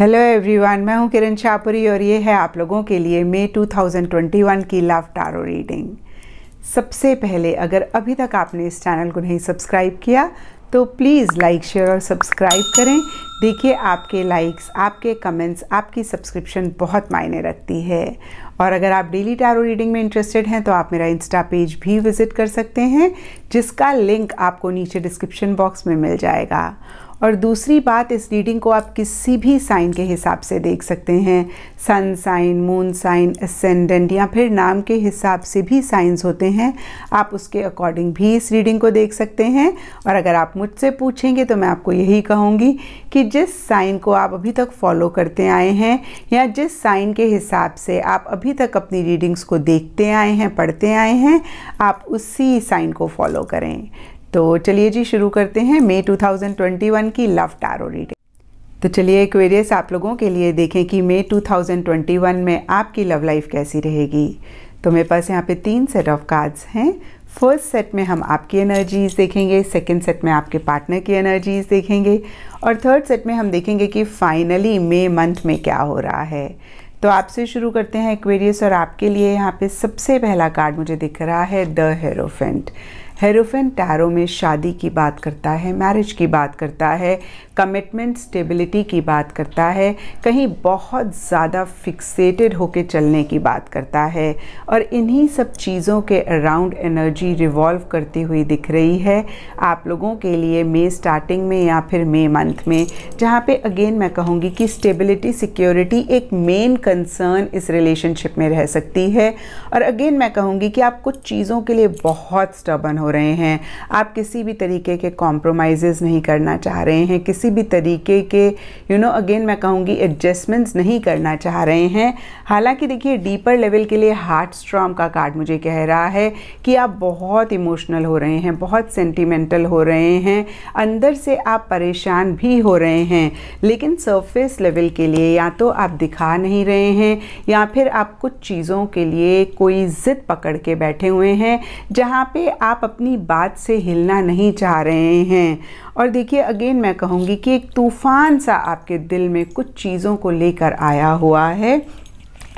hello everyone मैं हूं किरण शाहपुरी और ये है आप लोगों के लिए मई 2021 की लव टारो रीडिंग सबसे पहले अगर अभी तक आपने इस चैनल को नहीं सब्सक्राइब किया तो प्लीज़ लाइक शेयर और सब्सक्राइब करें देखिए आपके लाइक्स आपके कमेंट्स आपकी सब्सक्रिप्शन बहुत मायने रखती है और अगर आप डेली टैरो रीडिंग में इंटरेस्टेड हैं तो आप मेरा इंस्टा पेज भी विज़िट कर सकते हैं जिसका लिंक आपको नीचे डिस्क्रिप्शन बॉक्स में मिल जाएगा और दूसरी बात इस रीडिंग को आप किसी भी साइन के हिसाब से देख सकते हैं sun sign moon sign ascendant या फिर नाम के हिसाब से भी साइंस होते हैं आप उसके अकॉर्डिंग भी इस रीडिंग को देख सकते हैं और अगर आप मुझसे पूछेंगे तो मैं आपको यही कहूँगी कि जिस साइन को आप अभी तक फॉलो करते आए हैं या जिस साइन के हिसाब से आप अभी तक अपनी रीडिंग्स को देखते आए हैं पढ़ते आए हैं आप उसी साइन को फॉलो करें तो चलिए जी शुरू करते हैं मई 2021 की लव टैरो रीडिंग तो चलिए एक्वेरियस आप लोगों के लिए देखें कि मई 2021 में आपकी लव लाइफ कैसी रहेगी तो मेरे पास यहाँ पे तीन सेट ऑफ कार्ड्स हैं फर्स्ट सेट में हम आपकी एनर्जीज देखेंगे सेकंड सेट में आपके पार्टनर की एनर्जीज देखेंगे और थर्ड सेट में हम देखेंगे कि फाइनली मई मंथ में क्या हो रहा है तो आपसे शुरू करते हैं एक्वेरियस और आपके लिए यहाँ पे सबसे पहला कार्ड मुझे दिख रहा है द हेरोफेंट हेरोफेन टैरो में शादी की बात करता है मैरिज की बात करता है कमिटमेंट स्टेबिलिटी की बात करता है कहीं बहुत ज़्यादा फिक्सेटेड होके चलने की बात करता है और इन्हीं सब चीज़ों के अराउंड एनर्जी रिवॉल्व करती हुई दिख रही है आप लोगों के लिए मे स्टार्टिंग में या फिर मे मंथ में जहाँ पे अगेन मैं कहूँगी कि स्टेबिलिटी सिक्योरिटी एक मेन कंसर्न इस रिलेशनशिप में रह सकती है और अगेन मैं कहूँगी कि आप कुछ चीज़ों के लिए बहुत स्टबन हो रहे हैं आप किसी भी तरीके के कॉम्प्रोमाइज़ नहीं करना चाह रहे हैं किसी भी तरीके के यू नो अगेन मैं कहूँगी एडजस्टमेंट्स नहीं करना चाह रहे हैं हालांकि देखिए डीपर लेवल के लिए हार्ट स्ट्रॉम का कार्ड मुझे कह रहा है कि आप बहुत इमोशनल हो रहे हैं बहुत सेंटिमेंटल हो रहे हैं अंदर से आप परेशान भी हो रहे हैं लेकिन सरफेस लेवल के लिए या तो आप दिखा नहीं रहे हैं या फिर आप कुछ चीज़ों के लिए कोई ज़िद पकड़ के बैठे हुए हैं जहाँ पे आप अपनी बात से हिलना नहीं चाह रहे हैं और देखिए अगेन मैं कहूँगी कि एक तूफ़ान सा आपके दिल में कुछ चीज़ों को लेकर आया हुआ है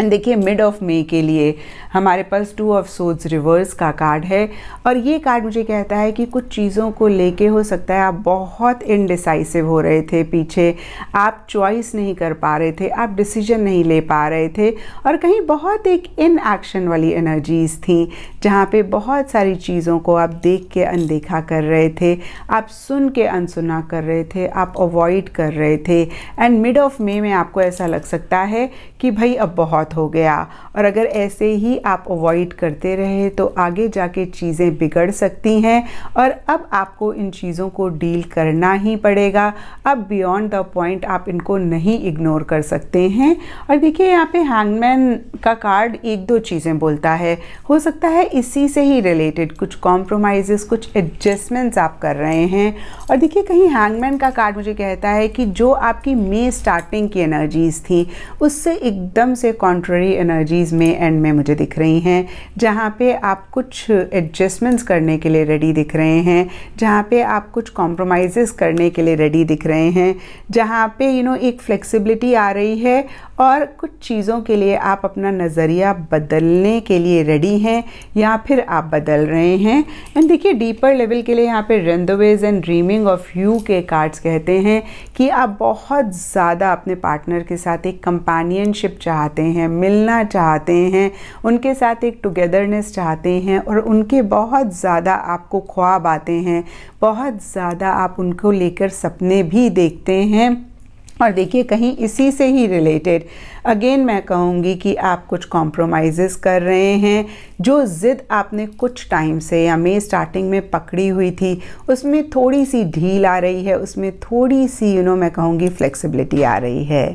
देखिए मिड ऑफ मे के लिए हमारे पास टू ऑफ सोड्स रिवर्स का कार्ड है और ये कार्ड मुझे कहता है कि कुछ चीज़ों को लेके हो सकता है आप बहुत इनडिसाइसिव हो रहे थे पीछे आप चॉइस नहीं कर पा रहे थे आप डिसीजन नहीं ले पा रहे थे और कहीं बहुत एक इन एक्शन वाली एनर्जीज थी जहाँ पे बहुत सारी चीज़ों को आप देख के अनदेखा कर रहे थे आप सुन के अनसुना कर रहे थे आप अवॉइड कर रहे थे एंड मिड ऑफ मे में आपको ऐसा लग सकता है कि भाई अब बहुत ग्रोथ हो गया और अगर ऐसे ही आप अवॉइड करते रहे तो आगे जाके चीज़ें बिगड़ सकती हैं और अब आपको इन चीज़ों को डील करना ही पड़ेगा अब बियॉन्ड द पॉइंट आप इनको नहीं इग्नोर कर सकते हैं और देखिए यहाँ पे हैंगमैन का कार्ड एक दो चीज़ें बोलता है हो सकता है इसी से ही रिलेटेड कुछ कॉम्प्रोमाइज़ कुछ एडजस्टमेंट्स आप कर रहे हैं और देखिए कहीं हैंगमैन का कार्ड मुझे कहता है कि जो आपकी मे स्टार्टिंग की एनर्जीज़ थी उससे एकदम से कॉन्ट कॉन्ट्ररी एनर्जीज़ में एंड में मुझे दिख रही हैं जहाँ पे आप कुछ एडजस्टमेंट्स करने के लिए रेडी दिख रहे हैं जहाँ पे आप कुछ कॉम्प्रोमाइज़ करने के लिए रेडी दिख रहे हैं जहाँ पे यू you नो know, एक फ्लेक्सिबिलिटी आ रही है और कुछ चीज़ों के लिए आप अपना नज़रिया बदलने के लिए रेडी हैं या फिर आप बदल रहे हैं एंड देखिए डीपर लेवल के लिए यहाँ पे rendezvous and dreaming of you के कार्ड्स कहते हैं कि आप बहुत ज़्यादा अपने पार्टनर के साथ एक कंपेनियनशिप चाहते हैं मिलना चाहते हैं उनके साथ एक टुगेदरनेस चाहते हैं और उनके बहुत ज़्यादा आपको ख्वाब आते हैं बहुत ज़्यादा आप उनको लेकर सपने भी देखते हैं और देखिए कहीं इसी से ही रिलेटेड अगेन मैं कहूँगी कि आप कुछ कॉम्प्रोमाइज़ कर रहे हैं जो ज़िद आपने कुछ टाइम से या मे स्टार्टिंग में पकड़ी हुई थी उसमें थोड़ी सी ढील आ रही है उसमें थोड़ी सी यू नो मैं कहूँगी फ्लेक्सिबिलिटी आ रही है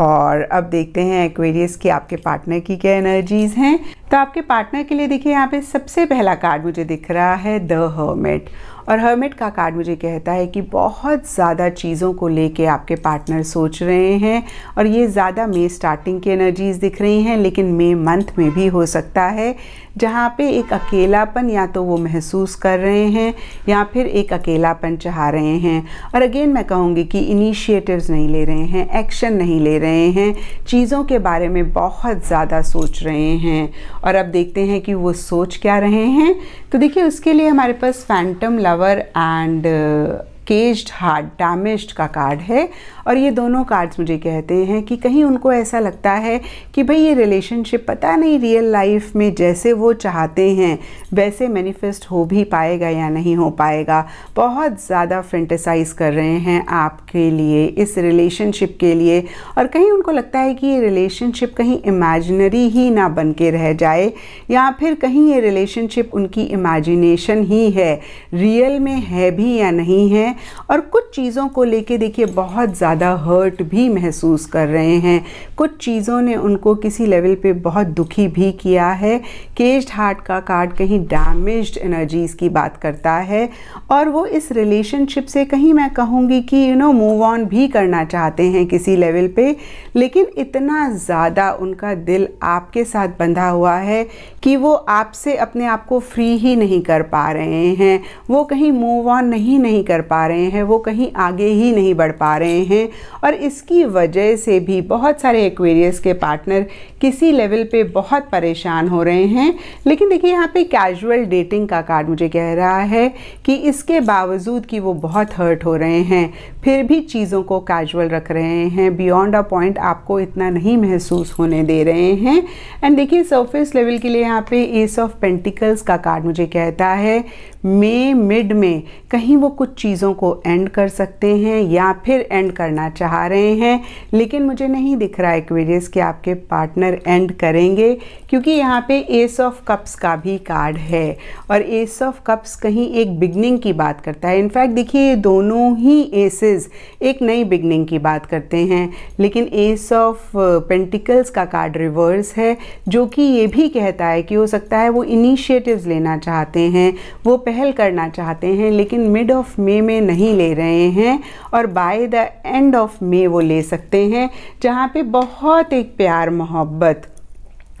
और अब देखते हैं एक्वेरियस की आपके पार्टनर की क्या एनर्जीज़ हैं तो आपके पार्टनर के लिए देखिए यहाँ पे सबसे पहला कार्ड मुझे दिख रहा है द हर्मेट और हर्मिट का कार्ड मुझे कहता है कि बहुत ज़्यादा चीज़ों को लेके आपके पार्टनर सोच रहे हैं और ये ज़्यादा मे स्टार्टिंग की एनर्जीज़ दिख रही हैं लेकिन मे मंथ में भी हो सकता है जहाँ पे एक अकेलापन या तो वो महसूस कर रहे हैं या फिर एक अकेलापन चाह रहे हैं और अगेन मैं कहूँगी कि इनिशिएटिव्स नहीं ले रहे हैं एक्शन नहीं ले रहे हैं चीज़ों के बारे में बहुत ज़्यादा सोच रहे हैं और अब देखते हैं कि वो सोच क्या रहे हैं तो देखिए उसके लिए हमारे पास phantom love and uh, caged heart damaged का कार्ड है और ये दोनों कार्ड्स मुझे कहते हैं कि कहीं उनको ऐसा लगता है कि भाई ये रिलेशनशिप पता नहीं रियल लाइफ में जैसे वो चाहते हैं वैसे मैनिफेस्ट हो भी पाएगा या नहीं हो पाएगा बहुत ज़्यादा फेंटिसाइज कर रहे हैं आपके लिए इस रिलेशनशिप के लिए और कहीं उनको लगता है कि ये रिलेशनशिप कहीं इमेजनरी ही ना बन के रह जाए या फिर कहीं ये रिलेशनशिप उनकी इमेजिनेशन ही है रियल में है भी या नहीं है और कुछ चीज़ों को लेके देखिए बहुत ज़्यादा हर्ट भी महसूस कर रहे हैं कुछ चीज़ों ने उनको किसी लेवल पे बहुत दुखी भी किया है केस्ड हार्ट का कार्ड कहीं डैमेज्ड एनर्जीज़ की बात करता है और वो इस रिलेशनशिप से कहीं मैं कहूँगी कि यू नो मूव ऑन भी करना चाहते हैं किसी लेवल पे लेकिन इतना ज़्यादा उनका दिल आपके साथ बंधा हुआ है कि वो आपसे अपने आप को फ्री ही नहीं कर पा रहे हैं वो कहीं मूव ऑन नहीं नहीं कर पा पा रहे हैं वो कहीं आगे ही नहीं बढ़ पा रहे हैं और इसकी वजह से भी बहुत सारे एक्वेरियस के पार्टनर किसी लेवल पे बहुत परेशान हो रहे हैं लेकिन देखिए यहाँ पे कैजुअल डेटिंग का कार्ड मुझे कह रहा है कि इसके बावजूद कि वो बहुत हर्ट हो रहे हैं फिर भी चीज़ों को कैजुअल रख रहे हैं बियॉन्ड अ पॉइंट आपको इतना नहीं महसूस होने दे रहे हैं एंड देखिए सरफेस लेवल के लिए यहाँ पे एस ऑफ पेंटिकल्स का कार्ड मुझे कहता है मे मिड में कहीं वो कुछ चीज़ों को एंड कर सकते हैं या फिर एंड करना चाह रहे हैं लेकिन मुझे नहीं दिख रहा है एक्वेरियस कि आपके पार्टनर एंड करेंगे क्योंकि यहाँ पे एस ऑफ कप्स का भी कार्ड है और एस ऑफ कप्स कहीं एक बिगनिंग की बात करता है इनफैक्ट देखिए ये दोनों ही एसेस एक नई बिगनिंग की बात करते हैं लेकिन एस ऑफ पेंटिकल्स का कार्ड रिवर्स है जो कि ये भी कहता है कि हो सकता है वो इनिशिएटिव्स लेना चाहते हैं वो पहल करना चाहते हैं लेकिन मिड ऑफ मे में नहीं ले रहे हैं और by the end of May वो ले सकते हैं जहाँ पे बहुत एक प्यार मोहब्बत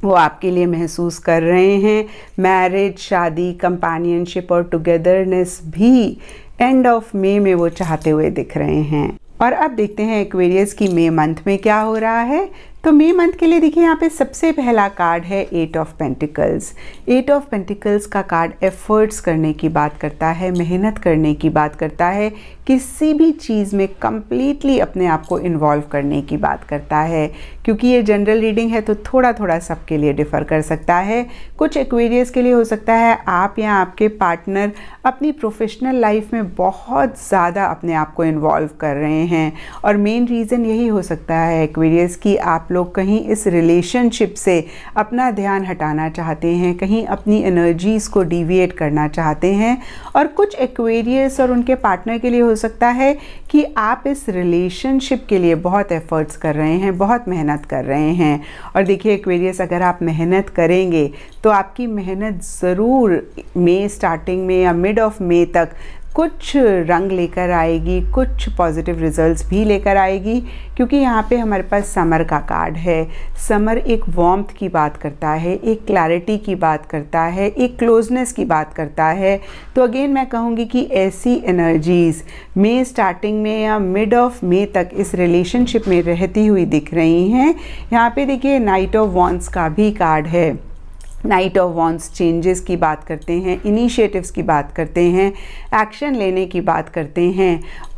वो आपके लिए महसूस कर रहे हैं मैरिज शादी कंपेनियनशिप और टुगेदरनेस भी एंड ऑफ मे में वो चाहते हुए दिख रहे हैं और अब देखते हैं एक्वेरियस की मे मंथ में क्या हो रहा है तो मे मंथ के लिए देखिए यहाँ पे सबसे पहला कार्ड है eight of pentacles eight of pentacles का कार्ड एफर्ट्स करने की बात करता है मेहनत करने की बात करता है किसी भी चीज़ में कम्प्लीटली अपने आप को इन्वॉल्व करने की बात करता है क्योंकि ये जनरल रीडिंग है तो थोड़ा थोड़ा सबके लिए डिफ़र कर सकता है कुछ एक्वेरियस के लिए हो सकता है आप या आपके पार्टनर अपनी प्रोफेशनल लाइफ में बहुत ज़्यादा अपने आप को इन्वॉल्व कर रहे हैं और मेन रीज़न यही हो सकता है एक्वेरियस की आप लोग कहीं इस रिलेशनशिप से अपना ध्यान हटाना चाहते हैं कहीं अपनी एनर्जीज़ को डिविएट करना चाहते हैं और कुछ एक्वेरियस और उनके पार्टनर के लिए हो सकता है कि आप इस रिलेशनशिप के लिए बहुत एफ़र्ट्स कर रहे हैं बहुत मेहनत कर रहे हैं और देखिए एक्वेरियस अगर आप मेहनत करेंगे तो आपकी मेहनत ज़रूर मे स्टार्टिंग में या मिड ऑफ मे तक कुछ रंग लेकर आएगी कुछ पॉजिटिव रिजल्ट्स भी लेकर आएगी क्योंकि यहाँ पे हमारे पास समर का कार्ड है समर एक वॉम्थ की बात करता है एक क्लैरिटी की बात करता है एक क्लोजनेस की बात करता है तो अगेन मैं कहूँगी कि ऐसी एनर्जीज़ मे स्टार्टिंग में या मिड ऑफ मे तक इस रिलेशनशिप में रहती हुई दिख रही हैं यहाँ पे देखिए नाइट ऑफ वॉन्स का भी कार्ड है नाइट ऑफ वॉन्स चेंजेस की बात करते हैं इनिशिएटिव्स की बात करते हैं एक्शन लेने की बात करते हैं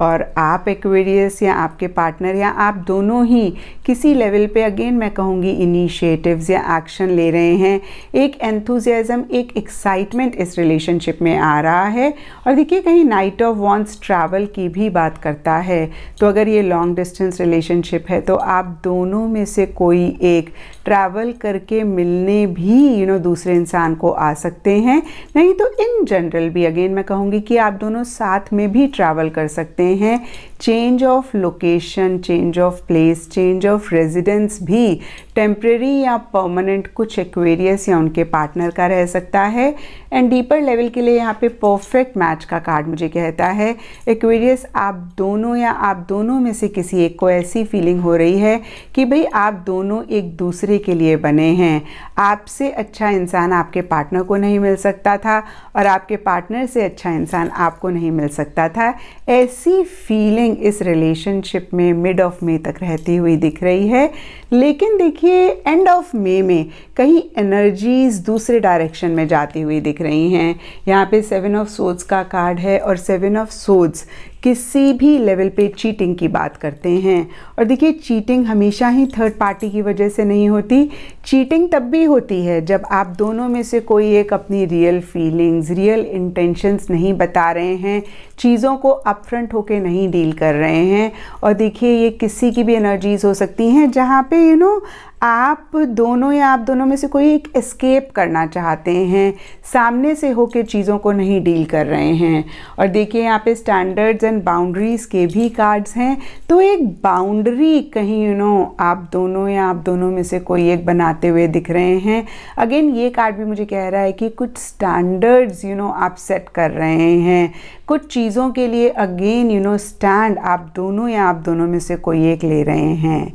और आप एक्वेरियस या आपके पार्टनर या आप दोनों ही किसी लेवल पे अगेन मैं कहूँगी इनिशिएटिव्स या एक्शन ले रहे हैं एक एंथुजियाज़म एक एक्साइटमेंट इस रिलेशनशिप में आ रहा है और देखिए कहीं नाइट ऑफ वॉन्स ट्रैवल की भी बात करता है तो अगर ये लॉन्ग डिस्टेंस रिलेशनशिप है तो आप दोनों में से कोई एक ट्रैवल करके मिलने भी यू नो दूसरे इंसान को आ सकते हैं नहीं तो इन जनरल भी अगेन मैं कहूँगी कि आप दोनों साथ में भी ट्रैवल कर सकते हैं change of location change of place change of residence भी टेम्प्रेरी या परमानेंट कुछ एक्वेरियस या उनके पार्टनर का रह सकता है एंड डीपर लेवल के लिए यहाँ पे परफेक्ट मैच का कार्ड मुझे कहता है एक्वेरियस आप दोनों या आप दोनों में से किसी एक को ऐसी फीलिंग हो रही है कि भाई आप दोनों एक दूसरे दूसरे के लिए बने हैं आपसे अच्छा इंसान आपके पार्टनर को नहीं मिल सकता था और आपके पार्टनर से अच्छा इंसान आपको नहीं मिल सकता था ऐसी फीलिंग इस रिलेशनशिप में मिड ऑफ मे तक रहती हुई दिख रही है लेकिन देखिए एंड ऑफ मे में कहीं एनर्जीज दूसरे डायरेक्शन में जाती हुई दिख रही हैं यहाँ पे सेवन ऑफ सोड्स का कार्ड है और सेवन ऑफ सोड्स किसी भी लेवल पे चीटिंग की बात करते हैं और देखिए चीटिंग हमेशा ही थर्ड पार्टी की वजह से नहीं होती चीटिंग तब भी होती है जब आप दोनों में से कोई एक अपनी रियल फीलिंग्स रियल इंटेंशंस नहीं बता रहे हैं चीज़ों को अपफ्रंट होके नहीं डील कर रहे हैं और देखिए ये किसी की भी एनर्जीज़ हो सकती हैं जहाँ पे यू नो आप दोनों या आप दोनों में से कोई एक एस्केप करना चाहते हैं सामने से होकर चीज़ों को नहीं डील कर रहे हैं और देखिए यहाँ पे स्टैंडर्ड्स एंड बाउंड्रीज़ के भी कार्ड्स हैं तो एक बाउंड्री कहीं यू नो आप दोनों या आप दोनों में से कोई एक बनाते हुए दिख रहे हैं अगेन ये कार्ड भी मुझे कह रहा है कि कुछ स्टैंडर्ड्स यू नो आप सेट कर रहे हैं कुछ चीज़ों के लिए अगेन यू नो स्टैंड आप दोनों या आप दोनों में से कोई एक ले रहे हैं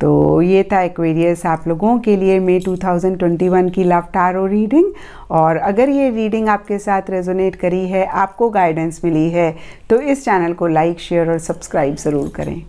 तो ये था एक्वेरियस आप लोगों के लिए मई 2021 की लव टारो रीडिंग और अगर ये रीडिंग आपके साथ रेजोनेट करी है आपको गाइडेंस मिली है तो इस चैनल को लाइक शेयर और सब्सक्राइब ज़रूर करें